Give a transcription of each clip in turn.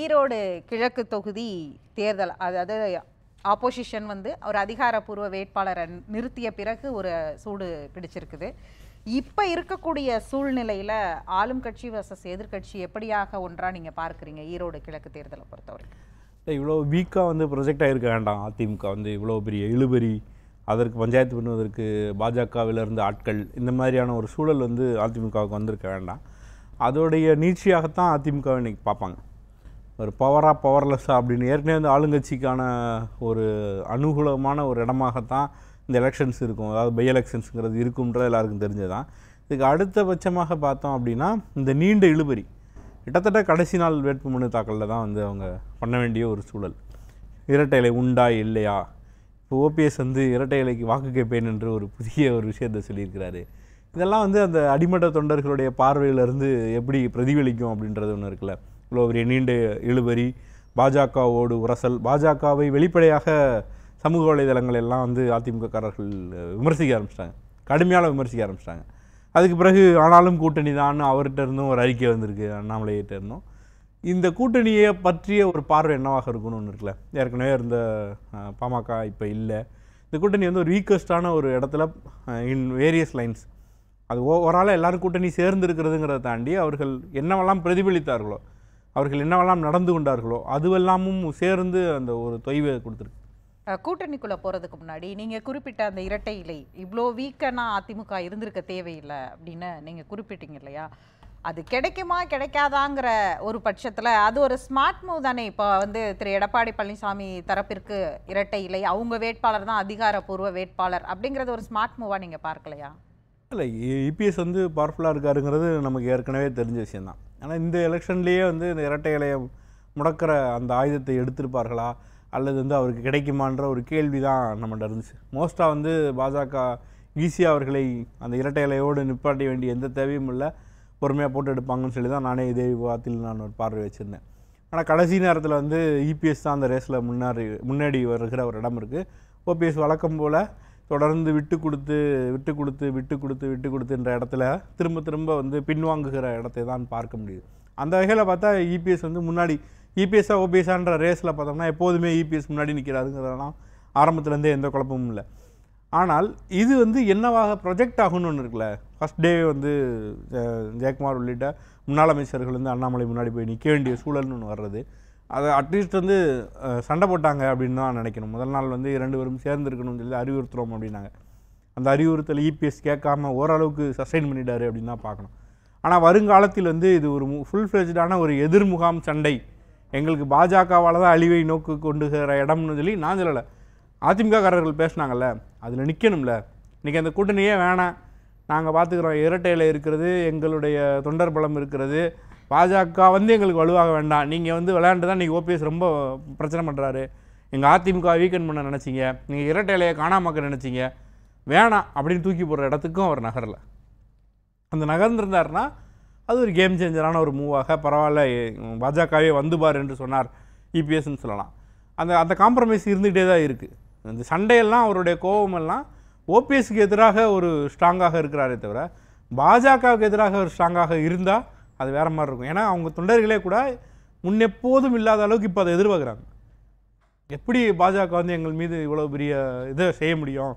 ஈரோடு கிழக்கு தொகுதி தேர்தல் அதாவது ஆப்போசிஷன் வந்து ஒரு அதிகாரப்பூர்வ வேட்பாளரை நிறுத்திய பிறகு ஒரு சூடு பிடிச்சிருக்குது இப்போ இருக்கக்கூடிய சூழ்நிலையில் ஆளும் கட்சி வர்சஸ் எதிர்கட்சி எப்படியாக ஒன்றாக நீங்கள் பார்க்குறீங்க ஈரோடு கிழக்கு தேர்தலை பொறுத்தவரைக்கும் இல்லை இவ்வளோ வீக்காக வந்து ப்ரொஜெக்ட் ஆகிருக்க வேண்டாம் அதிமுக வந்து இவ்வளோ பெரிய இழுபறி அதற்கு பஞ்சாயத்து பண்ணுவதற்கு பாஜகவிலிருந்து ஆட்கள் இந்த மாதிரியான ஒரு சூழல் வந்து அதிமுகவுக்கு வந்திருக்க வேண்டாம் அதோடைய நீட்சியாகத்தான் அதிமுகவை இன்றைக்கி பார்ப்பாங்க ஒரு பவராக பவர்லெஸ்ஸாக அப்படின்னு ஏற்கனவே வந்து ஆளுங்கட்சிக்கான ஒரு அனுகூலமான ஒரு இடமாகத்தான் இந்த எலெக்ஷன்ஸ் இருக்கும் அதாவது பை எலெக்ஷன்ஸுங்கிறது இருக்கும்ன்றது எல்லாருக்கும் தெரிஞ்சதான் இதுக்கு அடுத்தபட்சமாக பார்த்தோம் அப்படின்னா இந்த நீண்ட இழுபறி கிட்டத்தட்ட கடைசி நாள் வேட்புமனு தாக்கலில் தான் வந்து அவங்க பண்ண வேண்டிய ஒரு சூழல் இரட்டை இலை உண்டா இல்லையா இப்போ ஓபிஎஸ் வந்து இரட்டை இலைக்கு வாக்கு கேட்பேன் என்று ஒரு புதிய ஒரு விஷயத்தை சொல்லியிருக்கிறாரு இதெல்லாம் வந்து அந்த அடிமட்ட தொண்டர்களுடைய பார்வையிலேருந்து எப்படி பிரதிபலிக்கும் அப்படின்றது ஒன்று இருக்குல்ல இவ்வளோ பெரிய நீண்ட இழுபறி பாஜகவோடு உரசல் பாஜகவை வெளிப்படையாக சமூக வலைதளங்கள் எல்லாம் வந்து அதிமுகக்காரர்கள் விமர்சிக்க ஆரம்பிச்சிட்டாங்க கடுமையான விமர்சிக்க ஆரம்பிச்சிட்டாங்க அதுக்கு பிறகு ஆனாலும் கூட்டணி தான் அவர்கிட்ட இருந்தும் ஒரு அறிக்கை வந்திருக்கு அண்ணாமலையிட்ட இருந்தும் இந்த கூட்டணியை பற்றிய ஒரு பார்வை என்னவாக இருக்கும்னு ஒன்று இருக்குல்ல ஏற்கனவே இருந்த பாமக இப்போ இல்லை இந்த கூட்டணி வந்து ஒரு வீக்கஸ்டான ஒரு இடத்துல இன் வேரியஸ் லைன்ஸ் அது ஓவரால் எல்லாரும் கூட்டணி சேர்ந்து இருக்கிறதுங்கிறத தாண்டி அவர்கள் என்னவெல்லாம் பிரதிபலித்தார்களோ அவர்கள் என்னவெல்லாம் நடந்து கொண்டார்களோ அதுவெல்லாமும் சேர்ந்து அந்த ஒரு தொய்வை கொடுத்துருக்கு கூட்டணிக்குள்ளே போகிறதுக்கு முன்னாடி நீங்கள் குறிப்பிட்ட அந்த இரட்டை இலை இவ்வளோ வீக்கனா அதிமுக இருந்திருக்க தேவையில்லை அப்படின்னு நீங்கள் குறிப்பிட்டீங்க இல்லையா அது கிடைக்குமா கிடைக்காதாங்கிற ஒரு பட்சத்தில் அது ஒரு ஸ்மார்ட் மூவ் தானே இப்போ வந்து திரு எடப்பாடி பழனிசாமி தரப்பிற்கு இரட்டை இலை அவங்க வேட்பாளர் தான் அதிகாரப்பூர்வ வேட்பாளர் அப்படிங்கிறது ஒரு ஸ்மார்ட் மூவாக நீங்கள் பார்க்கலையா இல்லை இபிஎஸ் வந்து பவர்ஃபுல்லாக இருக்காருங்கிறது நமக்கு ஏற்கனவே தெரிஞ்ச விஷயந்தான் ஆனால் இந்த எலெக்ஷன்லேயே வந்து இந்த இரட்டை இலையை முடக்கிற அந்த ஆயுதத்தை எடுத்திருப்பார்களா அல்லது வந்து அவருக்கு கிடைக்குமான்ற ஒரு கேள்வி தான் நம்மகிட்ட இருந்துச்சு மோஸ்ட்டாக வந்து பாஜக ஈஸியாக e அவர்களை அந்த இரட்டை இலையோடு நிப்பாட்ட வேண்டிய எந்த தேவையும் இல்லை பொறுமையாக போட்டு எடுப்பாங்கன்னு சொல்லி தான் நானே இதே விவாதத்தில் நான் ஒரு பார்வை வச்சுருந்தேன் ஆனால் கடைசி நேரத்தில் வந்து இபிஎஸ் e தான் அந்த ரேஸில் முன்னாடி முன்னாடி வருகிற ஒரு இடம் இருக்குது ஓபிஎஸ் வழக்கம் போல் தொடர்ந்து விட்டு கொடுத்து விட்டு கொடுத்து விட்டு கொடுத்து விட்டு கொடுத்துன்ற இடத்துல திரும்ப திரும்ப வந்து பின்வாங்குகிற இடத்தை தான் பார்க்க முடியுது அந்த வகையில் பார்த்தா இபிஎஸ் வந்து முன்னாடி இபிஎஸ்ஸா ஓபிஎஸ்ஸான்ற ரேஸில் பார்த்தோம்னா எப்போதுமே இபிஎஸ் முன்னாடி நிற்கிறாருங்கிறதெல்லாம் ஆரம்பத்துலேருந்தே எந்த குழப்பமும் இல்லை ஆனால் இது வந்து என்னவாக ப்ரொஜெக்ட் ஆகும்னு ஒன்று இருக்குல்ல ஃபஸ்ட் டே வந்து ஜெயக்குமார் உள்ளிட்ட முன்னாள் அமைச்சர்கள் வந்து அண்ணாமலை முன்னாடி போய் நிற்க வேண்டிய சூழல்னு ஒன்று வர்றது அது அட்லீஸ்ட் வந்து சண்டை போட்டாங்க அப்படின்னு தான் நினைக்கணும் முதல் நாள் வந்து இரண்டு பேரும் சேர்ந்துருக்கணும்னு சொல்லி அறிவுறுத்துகிறோம் அப்படின்னாங்க அந்த அறிவுறுத்தல் இபிஎஸ் e கேட்காம ஓரளவுக்கு சஸ்டைன் பண்ணிட்டாரு அப்படின்னு தான் பார்க்கணும் ஆனால் வருங்காலத்தில் வந்து இது ஒரு ஃபுல் ஃப்ளெஜ்டான ஒரு எதிர்முகாம் சண்டை எங்களுக்கு பாஜகவால் தான் அழிவை நோக்கு கொண்டுகிற இடம்னு சொல்லி நான் சொல்லலை அதிமுககாரர்கள் பேசினாங்கல்ல அதில் நிற்கணும்ல இன்றைக்கி அந்த கூட்டணியே வேணாம் நாங்கள் பார்த்துக்குறோம் இரட்டையில் இருக்கிறது எங்களுடைய தொண்டர் பலம் இருக்கிறது பாஜக வந்து எங்களுக்கு வலுவாக வேண்டாம் நீங்கள் வந்து விளையாண்டு தான் இன்றைக்கி ஓபிஎஸ் ரொம்ப பிரச்சனை பண்ணுறாரு எங்கள் அதிமுக வீக்கன் பண்ண நினச்சிங்க நீங்கள் இரட்டை இலையை காணாமக்க நினச்சிங்க வேணாம் அப்படின்னு தூக்கி போடுற இடத்துக்கும் அவர் நகரலை அந்த நகர்ந்துருந்தார்னா அது ஒரு கேம் சேஞ்சரான ஒரு மூவாக பரவாயில்ல பாஜகவே வந்துபார் என்று சொன்னார் இபிஎஸ்ன்னு e சொல்லலாம் அந்த அந்த காம்ப்ரமைஸ் இருந்துகிட்டே தான் இருக்குது அந்த சண்டையெல்லாம் அவருடைய கோபமெல்லாம் ஓபிஎஸ்க்கு எதிராக ஒரு ஸ்ட்ராங்காக இருக்கிறாரே தவிர பாஜகவுக்கு எதிராக ஒரு ஸ்ட்ராங்காக இருந்தால் அது வேறு மாதிரி இருக்கும் ஏன்னா அவங்க தொண்டர்களே கூட முன்னெப்போதும் இல்லாத அளவுக்கு இப்போ அதை எதிர்பார்க்குறாங்க எப்படி பாஜக வந்து எங்கள் மீது இவ்வளோ பெரிய இதை செய்ய முடியும்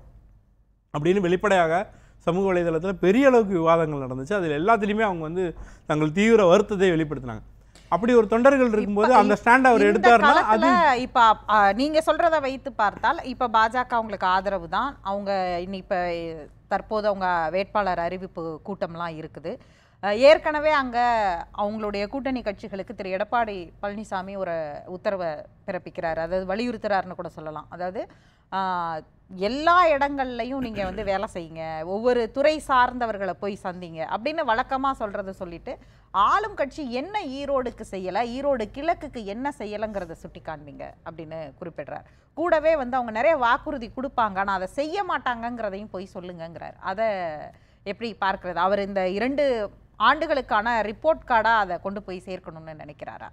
அப்படின்னு வெளிப்படையாக சமூக வலைதளத்தில் பெரிய அளவுக்கு விவாதங்கள் நடந்துச்சு அதில் எல்லாத்துலேயுமே அவங்க வந்து தங்கள் தீவிர வருத்தத்தை வெளிப்படுத்தினாங்க அப்படி ஒரு தொண்டர்கள் இருக்கும்போது அந்த ஸ்டாண்ட் அவர் எடுத்தாருன்னா அது இப்போ நீங்க சொல்றத வைத்து பார்த்தால் இப்போ பாஜக அவங்களுக்கு ஆதரவு தான் அவங்க இன்னைக்கு இப்போ தற்போது அவங்க வேட்பாளர் அறிவிப்பு கூட்டம்லாம் இருக்குது ஏற்கனவே அங்கே அவங்களுடைய கூட்டணி கட்சிகளுக்கு திரு எடப்பாடி பழனிசாமி ஒரு உத்தரவை பிறப்பிக்கிறார் அதாவது வலியுறுத்துறாருன்னு கூட சொல்லலாம் அதாவது எல்லா இடங்கள்லையும் நீங்கள் வந்து வேலை செய்யுங்க ஒவ்வொரு துறை சார்ந்தவர்களை போய் சந்திங்க அப்படின்னு வழக்கமாக சொல்கிறத சொல்லிட்டு ஆளும் கட்சி என்ன ஈரோடுக்கு செய்யலை ஈரோடு கிழக்குக்கு என்ன செய்யலைங்கிறத சுட்டி காண்பீங்க அப்படின்னு குறிப்பிடுறார் கூடவே வந்து அவங்க நிறைய வாக்குறுதி கொடுப்பாங்க ஆனால் அதை செய்ய மாட்டாங்கங்கிறதையும் போய் சொல்லுங்கிறார் அதை எப்படி பார்க்கறது அவர் இந்த இரண்டு ஆண்டுகளுக்கான ரிப்போர்ட் கார்டாக அதை கொண்டு போய் சேர்க்கணும்னு நினைக்கிறாரா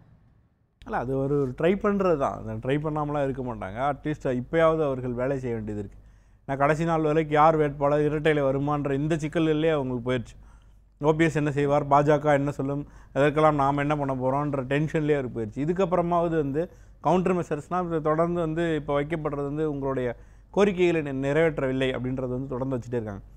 இல்லை அது ஒரு ட்ரை பண்ணுறது தான் அதை ட்ரை பண்ணாமலாம் இருக்க மாட்டாங்க அட்லீஸ்ட் இப்போயாவது அவர்கள் வேலை செய்ய வேண்டியது இருக்குது நான் கடைசி நாள் வரைக்கும் யார் வேட்பாளர் இரட்டையில் வருமான்ற இந்த சிக்கல்கள்லேயே அவங்களுக்கு போயிடுச்சு ஓபிஎஸ் என்ன செய்வார் பாஜக என்ன சொல்லும் அதற்கெல்லாம் நாம் என்ன பண்ண போகிறோன்ற டென்ஷன்லேயே அவருக்கு போயிடுச்சு இதுக்கப்புறமாவது வந்து கவுண்டர் மெஷர்ஸ்னால் தொடர்ந்து வந்து இப்போ வைக்கப்படுறது வந்து உங்களுடைய கோரிக்கைகளை நிறைவேற்றவில்லை அப்படின்றது வந்து தொடர்ந்து வச்சுட்டே இருக்காங்க